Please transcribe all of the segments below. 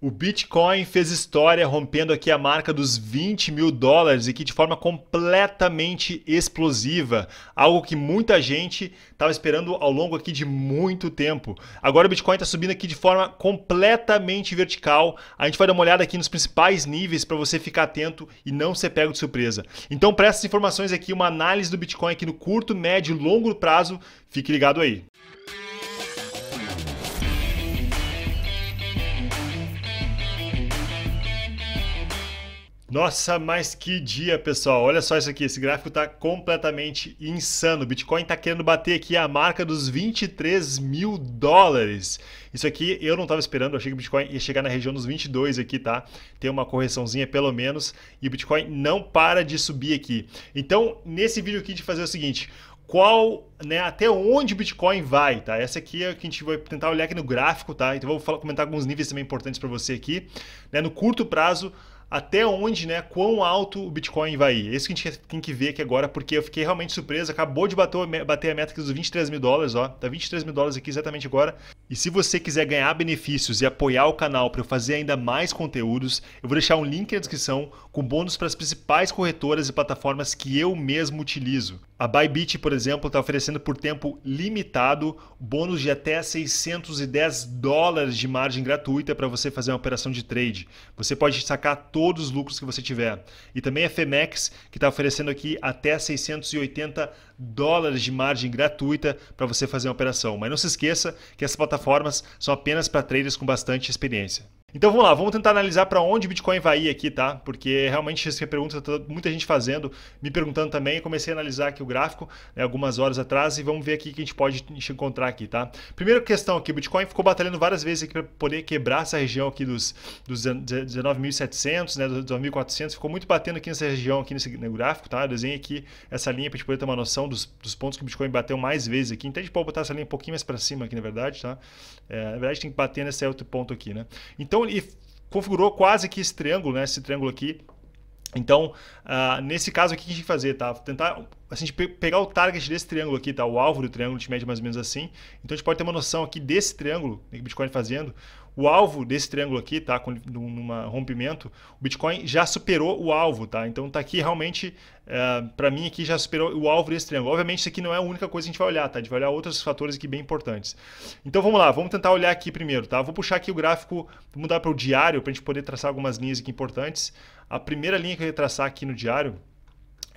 O Bitcoin fez história rompendo aqui a marca dos 20 mil dólares e que de forma completamente explosiva, algo que muita gente estava esperando ao longo aqui de muito tempo. Agora o Bitcoin está subindo aqui de forma completamente vertical. A gente vai dar uma olhada aqui nos principais níveis para você ficar atento e não ser pego de surpresa. Então, para essas informações aqui, uma análise do Bitcoin aqui no curto, médio e longo prazo, fique ligado aí. Nossa, mas que dia, pessoal. Olha só isso aqui, esse gráfico está completamente insano. O Bitcoin está querendo bater aqui a marca dos 23 mil dólares. Isso aqui eu não estava esperando, achei que o Bitcoin ia chegar na região dos 22 aqui, tá? Tem uma correçãozinha pelo menos e o Bitcoin não para de subir aqui. Então, nesse vídeo aqui de fazer o seguinte, qual, né, até onde o Bitcoin vai, tá? Essa aqui é o que a gente vai tentar olhar aqui no gráfico, tá? Então vou falar, comentar alguns níveis também importantes para você aqui. Né? No curto prazo, até onde, né, quão alto o Bitcoin vai ir. Esse é que a gente tem que ver aqui agora, porque eu fiquei realmente surpreso, acabou de bater, bater a meta dos 23 mil dólares, ó, tá 23 mil dólares aqui exatamente agora. E se você quiser ganhar benefícios e apoiar o canal para eu fazer ainda mais conteúdos, eu vou deixar um link na descrição com bônus para as principais corretoras e plataformas que eu mesmo utilizo. A Bybit, por exemplo, está oferecendo por tempo limitado bônus de até 610 dólares de margem gratuita para você fazer uma operação de trade. Você pode sacar todos os lucros que você tiver. E também a Femex, que está oferecendo aqui até 680 dólares de margem gratuita para você fazer uma operação. Mas não se esqueça que essas plataformas são apenas para traders com bastante experiência. Então vamos lá, vamos tentar analisar para onde o Bitcoin vai ir aqui, tá? Porque realmente essa pergunta está muita gente fazendo, me perguntando também. Eu comecei a analisar aqui o gráfico né, algumas horas atrás e vamos ver aqui o que a gente pode encontrar aqui, tá? Primeira questão aqui, o Bitcoin ficou batalhando várias vezes aqui para poder quebrar essa região aqui dos, dos 19.700, né, dos 2.400, ficou muito batendo aqui nessa região aqui nesse gráfico, tá? Eu desenhei aqui essa linha para a gente poder ter uma noção um dos, dos, pontos que o Bitcoin bateu mais vezes aqui. Então a gente pode botar essa linha um pouquinho mais para cima aqui, na verdade, tá? É, na verdade, tem que bater nesse outro ponto aqui, né? Então ele configurou quase que esse triângulo, né? Esse triângulo aqui. Então, uh, nesse caso, o que a gente fazer, tá? Tentar assim, pegar o target desse triângulo aqui, tá? O alvo do triângulo, a gente mede mais ou menos assim. Então, a gente pode ter uma noção aqui desse triângulo que o Bitcoin tá fazendo, o alvo desse triângulo aqui, tá? Com, numa rompimento, o Bitcoin já superou o alvo, tá? Então tá aqui realmente, uh, é, para mim aqui já superou o alvo desse triângulo. Obviamente isso aqui não é a única coisa que a gente vai olhar, tá? A gente vai olhar outros fatores aqui bem importantes. Então vamos lá, vamos tentar olhar aqui primeiro, tá? Vou puxar aqui o gráfico, vou mudar para o diário para a gente poder traçar algumas linhas aqui importantes. A primeira linha que eu ia traçar aqui no diário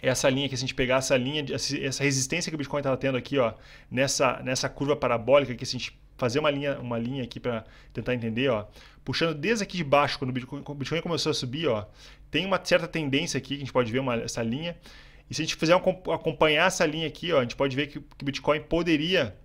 é essa linha que se a gente pegar essa linha, essa resistência que o Bitcoin estava tendo aqui, ó, nessa, nessa curva parabólica que se a gente fazer uma linha, uma linha aqui para tentar entender, ó. Puxando desde aqui de baixo, quando o Bitcoin, começou a subir, ó, tem uma certa tendência aqui que a gente pode ver uma, essa linha. E se a gente fizer um, acompanhar essa linha aqui, ó, a gente pode ver que, que o Bitcoin poderia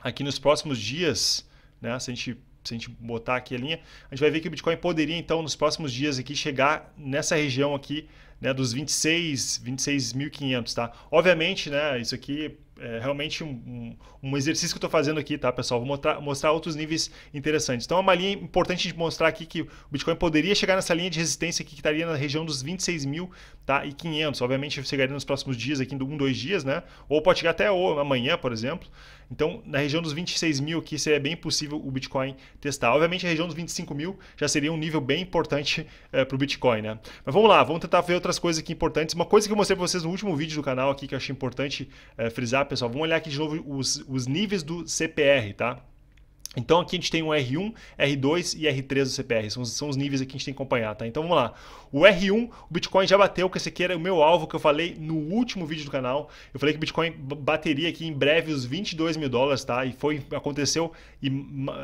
aqui nos próximos dias, né, se a gente se a gente botar aqui a linha, a gente vai ver que o Bitcoin poderia, então, nos próximos dias aqui, chegar nessa região aqui, né, dos 26, 26.500, tá? Obviamente, né, isso aqui é realmente um, um, exercício que eu estou fazendo aqui, tá, pessoal? Vou mostrar, mostrar outros níveis interessantes. Então, é uma linha importante de mostrar aqui que o Bitcoin poderia chegar nessa linha de resistência aqui, que estaria na região dos 26 mil tá, e 500. Obviamente, chegaria nos próximos dias, aqui em um, dois dias, né? Ou pode chegar até amanhã, por exemplo. Então, na região dos 26 mil aqui seria bem possível o Bitcoin testar. Obviamente, a região dos 25 mil já seria um nível bem importante é, eh, para o Bitcoin, né? Mas vamos lá, vamos tentar ver outras coisas aqui importantes. Uma coisa que eu mostrei para vocês no último vídeo do canal aqui que eu achei importante é, frisar, pessoal. Vamos olhar aqui de novo os, os níveis do CPR, tá? Então aqui a gente tem o R1, R2 e R3 do CPR, são, são os níveis aqui que a gente tem que acompanhar, tá? Então vamos lá. O R1, o Bitcoin já bateu, que esse aqui era o meu alvo que eu falei no último vídeo do canal. Eu falei que o Bitcoin bateria aqui em breve os 22 mil dólares, tá? E foi, aconteceu e,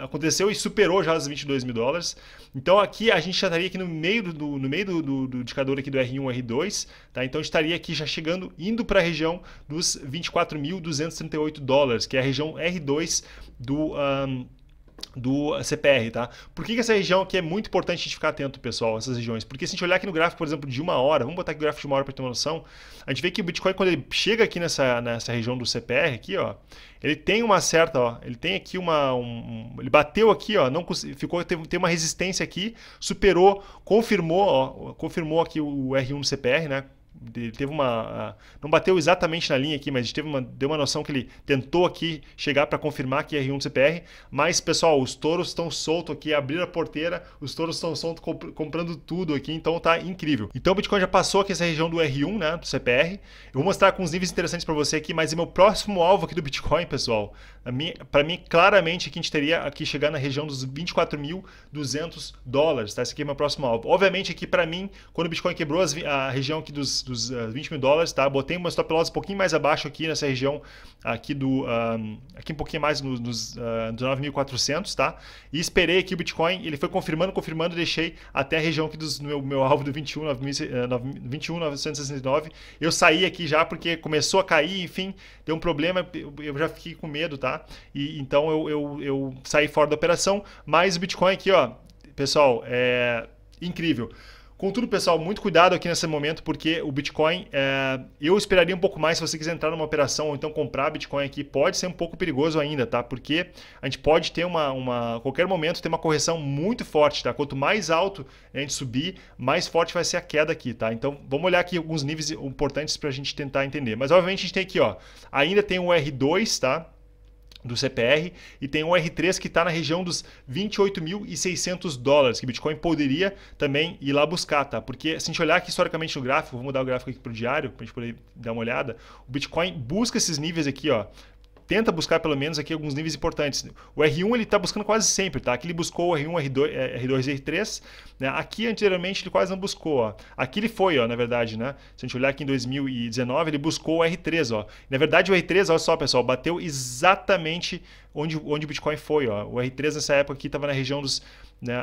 aconteceu e superou já os 22 mil dólares. Então aqui a gente já estaria aqui no meio do, no meio do, do, do indicador aqui do R1, R2, tá? Então a gente estaria aqui já chegando, indo para a região dos 24.238 dólares, que é a região R2 do... Um, do CPR, tá? Por que, que, essa região aqui é muito importante a gente ficar atento, pessoal, essas regiões? Porque se a gente olhar aqui no gráfico, por exemplo, de uma hora, vamos botar aqui o gráfico de uma hora para ter uma noção, a gente vê que o Bitcoin, quando ele chega aqui nessa, nessa região do CPR aqui, ó, ele tem uma certa, ó, ele tem aqui uma, um, ele bateu aqui, ó, não ficou, teve, tem uma resistência aqui, superou, confirmou, ó, confirmou aqui o R1 do CPR, né? ele teve uma não bateu exatamente na linha aqui, mas teve uma deu uma noção que ele tentou aqui chegar para confirmar que é R1 CPR, mas pessoal, os touros estão soltos aqui, abriram a porteira, os touros estão soltos comprando tudo aqui, então tá incrível. Então o Bitcoin já passou aqui essa região do R1, né, do CPR. Eu vou mostrar com os níveis interessantes para você aqui, mas é meu próximo alvo aqui do Bitcoin, pessoal. Para mim claramente aqui a gente teria aqui chegar na região dos 24.200 dólares, tá? Esse aqui é meu próximo alvo. Obviamente aqui para mim, quando o Bitcoin quebrou as, a região aqui dos dos uh, ah, 20 mil dólares, tá? Botei umas stop loss um pouquinho mais abaixo aqui nessa região aqui do um, ah, aqui um pouquinho mais nos, nos uh, 19.400, tá? E esperei aqui o Bitcoin, ele foi confirmando, confirmando, deixei até a região aqui dos meu, meu alvo do 21, 21.969. Ah, eu saí aqui já porque começou a cair, enfim, deu um problema, eu já fiquei com medo, tá? E então eu, eu, eu saí fora da operação, mas o Bitcoin aqui, ó, pessoal, é incrível. Contudo, pessoal, muito cuidado aqui nesse momento, porque o Bitcoin, é, eu esperaria um pouco mais se você quiser entrar numa operação ou então comprar Bitcoin aqui, pode ser um pouco perigoso ainda, tá? Porque a gente pode ter uma, uma qualquer momento, ter uma correção muito forte, tá? Quanto mais alto a gente subir, mais forte vai ser a queda aqui, tá? Então, vamos olhar aqui alguns níveis importantes para a gente tentar entender. Mas, obviamente, a gente tem aqui, ó, ainda tem o R2, tá? do CPR e tem um R3 que está na região dos 28.600 dólares, que Bitcoin poderia também ir lá buscar, tá? Porque se a gente olhar aqui historicamente no gráfico, vou mudar o gráfico aqui para o diário, para a gente poder dar uma olhada, o Bitcoin busca esses níveis aqui, ó, tenta buscar pelo menos aqui alguns níveis importantes. O R1 ele está buscando quase sempre, tá? Aqui ele buscou o R1, R2, R2 R3, né? Aqui anteriormente ele quase não buscou, ó. Aqui ele foi, ó, na verdade, né? Se a gente olhar aqui em 2019, ele buscou o R3, ó. Na verdade o R3, olha só, pessoal, bateu exatamente onde, onde o Bitcoin foi. Ó. O R3 nessa época aqui estava na região dos. Né,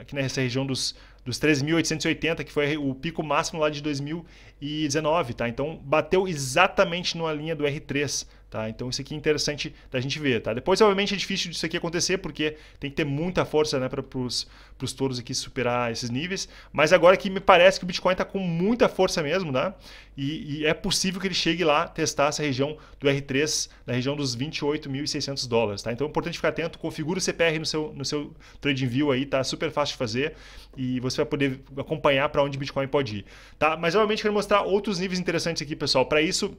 aqui nessa região dos, dos 3.880, que foi o pico máximo lá de 2019, tá? Então bateu exatamente numa linha do R3. Tá? Então isso aqui é interessante da gente ver. Tá? Depois, obviamente, é difícil disso aqui acontecer, porque tem que ter muita força né, para os touros aqui superar esses níveis. Mas agora que me parece que o Bitcoin está com muita força mesmo, né? E, e, é possível que ele chegue lá testar essa região do R3, na região dos 28.600 dólares dólares, tá? Então é importante ficar atento, configura o CPR no seu, no seu TradingView aí, tá? Super fácil de fazer e você vai poder acompanhar para onde Bitcoin pode ir, tá? Mas realmente quero mostrar outros níveis interessantes aqui, pessoal. Para isso,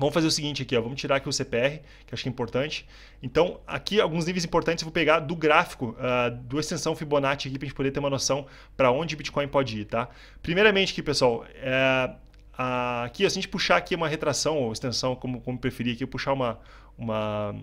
Vamos fazer o seguinte aqui, ó, vamos tirar aqui o CPR, que acho que é importante. Então, aqui alguns níveis importantes eu vou pegar do gráfico, uh, do extensão Fibonacci aqui, para a gente poder ter uma noção para onde Bitcoin pode ir, tá? Primeiramente aqui, pessoal, é, aqui, se a gente puxar aqui uma retração ou extensão, como, como preferir aqui, puxar uma, uma,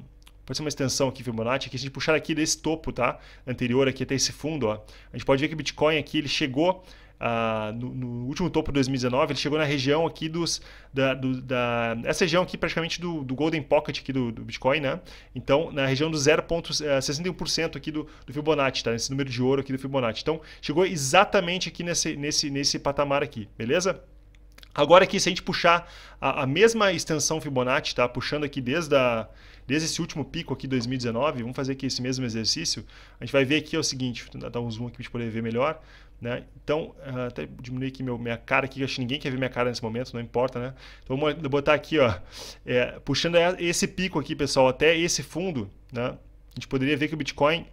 pode ser uma extensão aqui Fibonacci, aqui, se a gente puxar aqui desse topo tá? anterior aqui até esse fundo, ó, a gente pode ver que o Bitcoin aqui ele chegou ah, no, no, último topo de 2019, ele chegou na região aqui dos. Da, do, da, essa região aqui praticamente do, do Golden Pocket aqui do, do, Bitcoin, né? Então, na região do 0,61% eh, aqui do, do Fibonacci, tá? Nesse número de ouro aqui do Fibonacci. Então, chegou exatamente aqui nesse, nesse, nesse patamar aqui, beleza? Agora aqui, se a gente puxar a, a mesma extensão Fibonacci, tá? Puxando aqui desde a desde esse último pico aqui 2019, vamos fazer aqui esse mesmo exercício, a gente vai ver aqui é o seguinte, vou dar um zoom aqui para gente poder ver melhor, né? Então, ah, até diminuir aqui meu, minha cara aqui, acho que ninguém quer ver minha cara nesse momento, não importa, né? Então vamos botar aqui, ó, é, puxando esse pico aqui, pessoal, até esse fundo, né? A gente poderia ver que o Bitcoin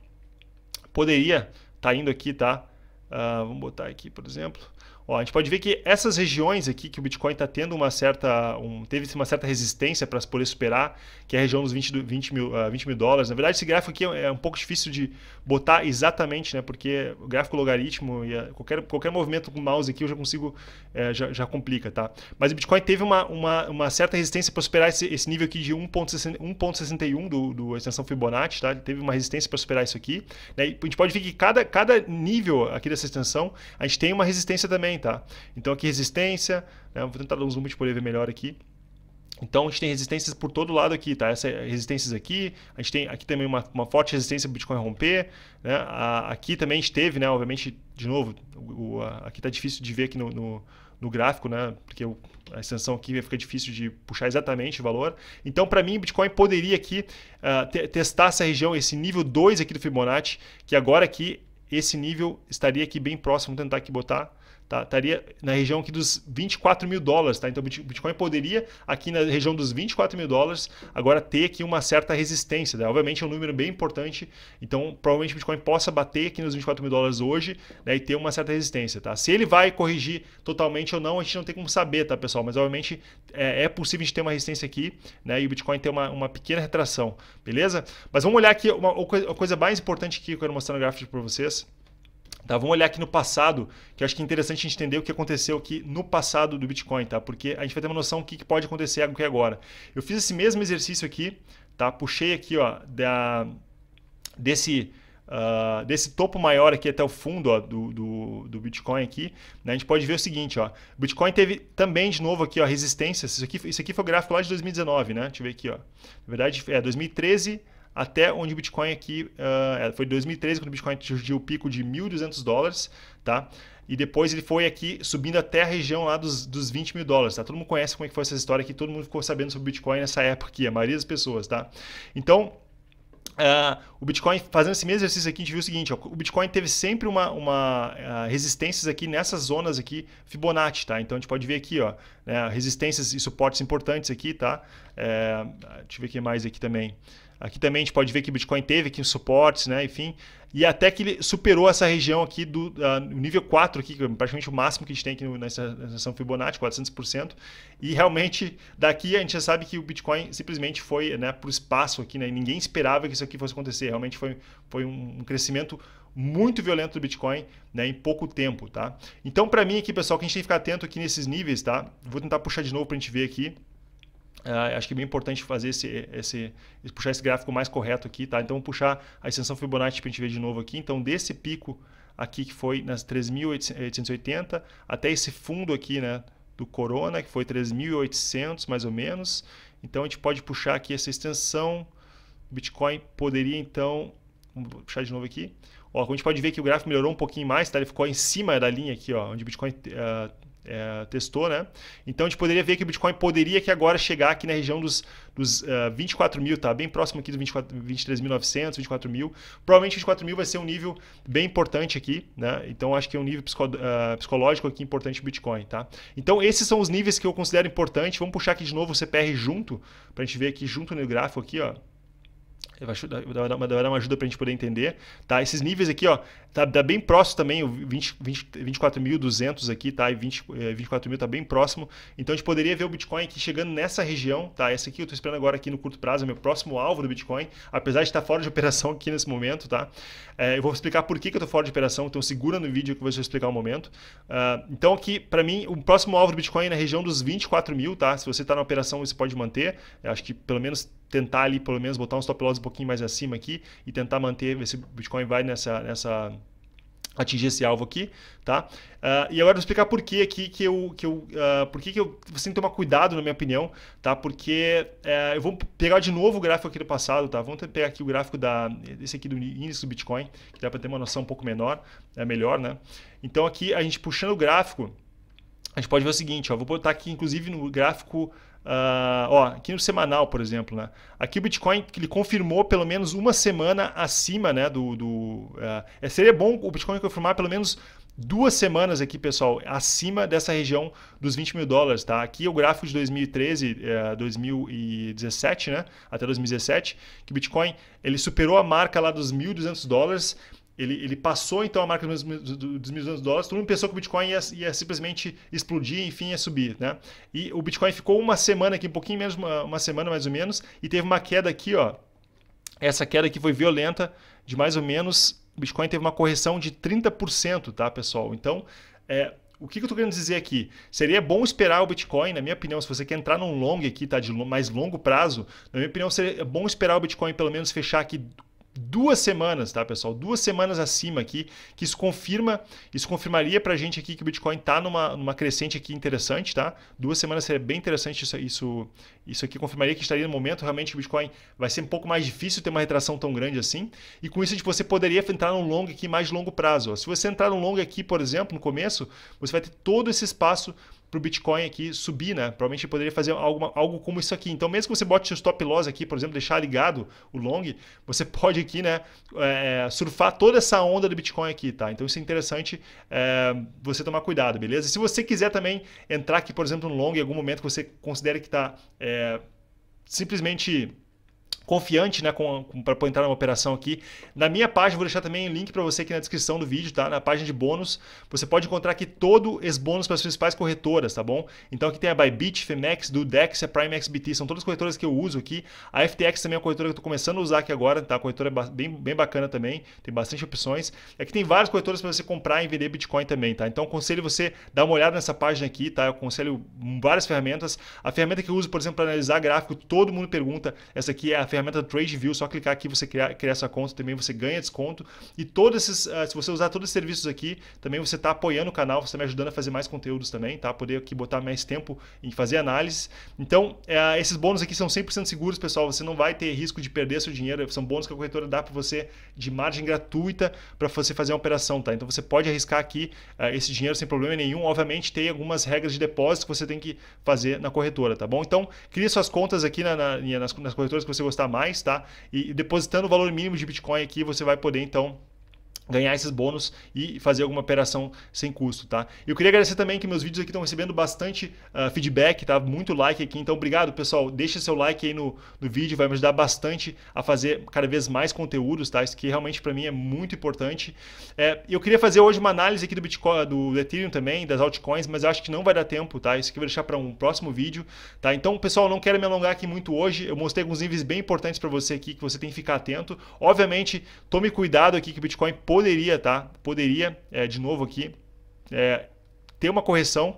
poderia estar tá indo aqui, tá? Uh, vamos botar aqui, por exemplo, Ó, a gente pode ver que essas regiões aqui que o Bitcoin está tendo uma certa, um, teve uma certa resistência para poder superar, que é a região dos 20, 20, mil, uh, ah, 20 mil dólares. Na verdade, esse gráfico aqui é, é um pouco difícil de botar exatamente, né? Porque o gráfico logaritmo e a, qualquer, qualquer movimento com o mouse aqui eu já consigo, é, já, já complica, tá? Mas o Bitcoin teve uma, uma, uma certa resistência para superar esse, esse nível aqui de 1,61 do, do extensão Fibonacci, tá? Ele teve uma resistência para superar isso aqui. Né? E a gente pode ver que cada, cada nível aqui dessa extensão, a gente tem uma resistência também também, tá? Então aqui resistência, né? vou tentar dar um zoom para poder ver melhor aqui. Então a gente tem resistências por todo lado aqui, tá? Essas é, resistências aqui, a gente tem aqui também uma, uma forte resistência para o Bitcoin romper, né? A, aqui também a gente teve, né? Obviamente, de novo, o, o, a, aqui está difícil de ver aqui no, no, no gráfico, né? Porque o, a extensão aqui fica difícil de puxar exatamente o valor. Então, para mim, o Bitcoin poderia aqui uh, te, testar essa região, esse nível 2 aqui do Fibonacci, que agora aqui, esse nível estaria aqui bem próximo, Vou tentar aqui botar Tá? Estaria na região aqui dos 24 mil dólares. Tá? Então, o Bitcoin poderia, aqui na região dos 24 mil dólares, agora ter aqui uma certa resistência. Né? Obviamente, é um número bem importante. Então, provavelmente o Bitcoin possa bater aqui nos 24 mil dólares hoje né? e ter uma certa resistência. Tá? Se ele vai corrigir totalmente ou não, a gente não tem como saber, tá, pessoal? Mas, obviamente, é, é possível a gente ter uma resistência aqui né? e o Bitcoin ter uma, uma pequena retração. Beleza? Mas vamos olhar aqui uma, uma coisa mais importante que eu quero mostrar no gráfico para vocês. Tá, vamos olhar aqui no passado, que acho que é interessante a gente entender o que aconteceu aqui no passado do Bitcoin, tá? Porque a gente vai ter uma noção do que pode acontecer aqui agora. Eu fiz esse mesmo exercício aqui, tá? Puxei aqui, ó, da, desse, uh, desse topo maior aqui até o fundo ó, do, do, do Bitcoin aqui. Né? A gente pode ver o seguinte, ó. Bitcoin teve também, de novo, aqui, ó, resistência. Isso aqui, isso aqui foi o gráfico lá de 2019, né? Deixa eu ver aqui, ó. Na verdade, é 2013 até onde o Bitcoin aqui uh, foi 2013 quando o Bitcoin atingiu o pico de 1.200 dólares, tá? E depois ele foi aqui subindo até a região lá dos, dos 20 mil dólares, tá? Todo mundo conhece como é que foi essa história aqui, todo mundo ficou sabendo sobre o Bitcoin nessa época aqui, a maioria das pessoas, tá? Então, Uh, o Bitcoin, fazendo esse mesmo exercício aqui, a gente viu o seguinte: ó, o Bitcoin teve sempre uma, uma uh, resistências aqui nessas zonas aqui, Fibonacci, tá? Então a gente pode ver aqui, ó, né, resistências e suportes importantes aqui, tá? É, deixa eu ver o que mais aqui também. Aqui também a gente pode ver que o Bitcoin teve aqui os suportes, né? Enfim, e até que ele superou essa região aqui do uh, nível 4 aqui, que é praticamente o máximo que a gente tem aqui nessa sessão Fibonacci, 400%. E realmente daqui a gente já sabe que o Bitcoin simplesmente foi, né, para o espaço aqui, né? E ninguém esperava que isso aqui fosse acontecer. Realmente foi, foi um crescimento muito violento do Bitcoin né, em pouco tempo, tá? Então, para mim aqui, pessoal, que a gente tem que ficar atento aqui nesses níveis, tá? Vou tentar puxar de novo para a gente ver aqui. Uh, acho que é bem importante fazer esse, esse, puxar esse gráfico mais correto aqui, tá? Então, vou puxar a extensão Fibonacci para a gente ver de novo aqui. Então, desse pico aqui que foi nas 3.880 até esse fundo aqui, né, do Corona, que foi 3.800 mais ou menos. Então, a gente pode puxar aqui essa extensão. O Bitcoin poderia, então, vamos puxar de novo aqui. Ó, a gente pode ver que o gráfico melhorou um pouquinho mais, tá? Ele ficou em cima da linha aqui, ó, onde o Bitcoin... Uh, é, testou, né? Então a gente poderia ver que o Bitcoin poderia que agora chegar aqui na região dos, dos é, uh, 24 mil, tá? Bem próximo aqui dos 23.900, 24 mil. Provavelmente 24 mil vai ser um nível bem importante aqui, né? Então acho que é um nível psico, uh, psicológico aqui importante o Bitcoin, tá? Então esses são os níveis que eu considero importante. Vamos puxar aqui de novo o CPR junto, para a gente ver aqui junto no gráfico aqui, ó vai dar uma ajuda para a gente poder entender. Tá? Esses níveis aqui, ó, Tá, tá, bem próximo também, o 20, 24.200 aqui, tá? E 20, 24 é, mil tá bem próximo. Então a gente poderia ver o Bitcoin aqui chegando nessa região, tá? Essa aqui eu tô esperando agora aqui no curto prazo, é meu próximo alvo do Bitcoin, apesar de estar fora de operação aqui nesse momento, tá? É, eu vou explicar por que, que eu tô fora de operação, então segura no vídeo que eu vou explicar o um momento. Uh, então aqui, para mim, o próximo alvo do Bitcoin é na região dos 24 mil, tá? Se você tá na operação, você pode manter. Eu acho que pelo menos tentar ali, pelo menos botar um stop loss um pouquinho mais acima aqui e tentar manter, ver se o Bitcoin vai nessa, nessa atingir esse alvo aqui, tá? Uh, e agora eu vou explicar por que aqui que eu, que eu, uh, por que, que eu, você tem que tomar cuidado, na minha opinião, tá? Porque uh, eu vou pegar de novo o gráfico aqui do passado, tá? Vamos pegar aqui o gráfico da, esse aqui do índice do Bitcoin, que dá para ter uma noção um pouco menor, é melhor, né? Então aqui a gente puxando o gráfico, a gente pode ver o seguinte, ó, vou botar aqui inclusive no gráfico Uh, ó, aqui no semanal, por exemplo, né? Aqui o Bitcoin ele confirmou pelo menos uma semana acima, né? Do, do uh, seria bom o Bitcoin confirmar pelo menos duas semanas aqui, pessoal, acima dessa região dos 20 mil dólares, tá? Aqui é o gráfico de 2013, uh, 2017, né? Até 2017, que o Bitcoin ele superou a marca lá dos 1.200 dólares ele, ele passou então a marca dos, dos mil de dólares, todo mundo pensou que o Bitcoin ia, ia, simplesmente explodir, enfim, ia subir, né? E o Bitcoin ficou uma semana aqui, um pouquinho menos, uma, uma semana mais ou menos, e teve uma queda aqui, ó. Essa queda aqui foi violenta, de mais ou menos, o Bitcoin teve uma correção de 30%, tá, pessoal? Então, é, o que, que eu estou querendo dizer aqui? Seria bom esperar o Bitcoin, na minha opinião, se você quer entrar num long aqui, tá? De mais longo prazo, na minha opinião, seria bom esperar o Bitcoin pelo menos fechar aqui duas semanas, tá, pessoal? Duas semanas acima aqui, que isso confirma, isso confirmaria pra gente aqui que o Bitcoin tá numa, numa crescente aqui interessante, tá? Duas semanas seria bem interessante isso, isso, isso aqui confirmaria que estaria no momento realmente o Bitcoin vai ser um pouco mais difícil ter uma retração tão grande assim, e com isso você poderia entrar num longo aqui mais longo prazo. Ó. Se você entrar num longo aqui, por exemplo, no começo, você vai ter todo esse espaço para o Bitcoin aqui subir, né? Provavelmente poderia fazer alguma, algo como isso aqui. Então, mesmo que você bote os stop loss aqui, por exemplo, deixar ligado o long, você pode aqui, né, é, surfar toda essa onda do Bitcoin aqui, tá? Então, isso é interessante é, você tomar cuidado, beleza? Se você quiser também entrar aqui, por exemplo, no long em algum momento que você considere que está é, simplesmente confiante, né, com, com para entrar numa operação aqui. Na minha página vou deixar também um link para você aqui na descrição do vídeo, tá? Na página de bônus, você pode encontrar aqui todo esse bônus para as principais corretoras, tá bom? Então aqui tem a Bybit, Femex, Dudex, a Prime XBT, são todas as corretoras que eu uso aqui. A FTX também é uma corretora que eu tô começando a usar aqui agora, tá? A corretora é bem, bem bacana também, tem bastante opções. Aqui tem várias corretoras para você comprar e vender Bitcoin também, tá? Então aconselho você dar uma olhada nessa página aqui, tá? Eu aconselho várias ferramentas. A ferramenta que eu uso, por exemplo, para analisar gráfico, todo mundo pergunta, essa aqui é a ferramenta TradeView, é só clicar aqui você criar, criar sua conta também, você ganha desconto. E todos esses, uh, se você usar todos os serviços aqui, também você está apoiando o canal, você está me ajudando a fazer mais conteúdos também, tá? Poder aqui botar mais tempo em fazer análise. Então, uh, esses bônus aqui são 100% seguros, pessoal. Você não vai ter risco de perder seu dinheiro. São bônus que a corretora dá para você de margem gratuita para você fazer uma operação, tá? Então, você pode arriscar aqui uh, esse dinheiro sem problema nenhum. Obviamente, tem algumas regras de depósito que você tem que fazer na corretora, tá bom? Então, cria suas contas aqui na, na, nas, nas corretoras que você gostar mais, tá? E depositando o valor mínimo de Bitcoin aqui, você vai poder então ganhar esses bônus e fazer alguma operação sem custo, tá? Eu queria agradecer também que meus vídeos aqui estão recebendo bastante uh, feedback, tá? Muito like aqui, então obrigado, pessoal. Deixa seu like aí no, no vídeo, vai me ajudar bastante a fazer cada vez mais conteúdos, tá? Isso que realmente para mim é muito importante. É, eu queria fazer hoje uma análise aqui do Bitcoin, do Ethereum também, das altcoins, mas eu acho que não vai dar tempo, tá? Isso que eu vou deixar para um próximo vídeo, tá? Então, pessoal, não quero me alongar aqui muito hoje. Eu mostrei alguns níveis bem importantes para você aqui que você tem que ficar atento. Obviamente, tome cuidado aqui que o Bitcoin pode poderia, tá? Poderia, é, de novo aqui, é, ter uma correção.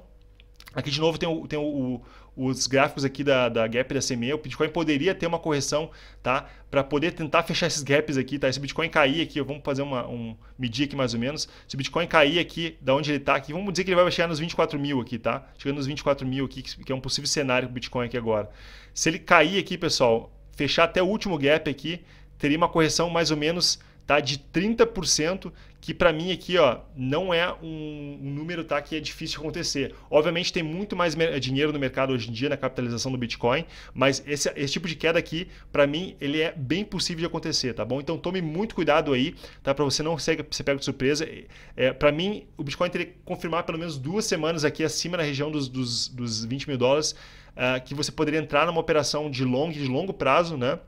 Aqui de novo tem, o, tem o, o, os gráficos aqui da, da gap da CME. O Bitcoin poderia ter uma correção, tá? Para poder tentar fechar esses gaps aqui, tá? Se o Bitcoin cair aqui, vamos fazer uma um, medir aqui mais ou menos. Se o Bitcoin cair aqui, da onde ele está aqui, vamos dizer que ele vai chegar nos 24 mil aqui, tá? Chegando nos 24 mil aqui, que é um possível cenário para o Bitcoin aqui agora. Se ele cair aqui, pessoal, fechar até o último gap aqui, teria uma correção mais ou menos tá? De 30%, que para mim aqui, ó, não é um, um, número, tá? Que é difícil acontecer. Obviamente tem muito mais dinheiro no mercado hoje em dia na capitalização do Bitcoin, mas esse, esse tipo de queda aqui, para mim, ele é bem possível de acontecer, tá bom? Então tome muito cuidado aí, tá? Para você não ser, você pega de surpresa. É, é para mim, o Bitcoin teria que confirmar pelo menos duas semanas aqui acima na região dos, dos, dos 20 mil dólares, uh, que você poderia entrar numa operação de longo de longo prazo, né?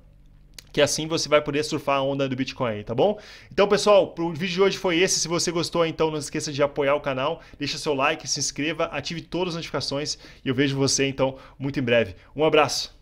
que assim você vai poder surfar a onda do Bitcoin, tá bom? Então, pessoal, o vídeo de hoje foi esse. Se você gostou, então não esqueça de apoiar o canal, deixa seu like, se inscreva, ative todas as notificações e eu vejo você então muito em breve. Um abraço.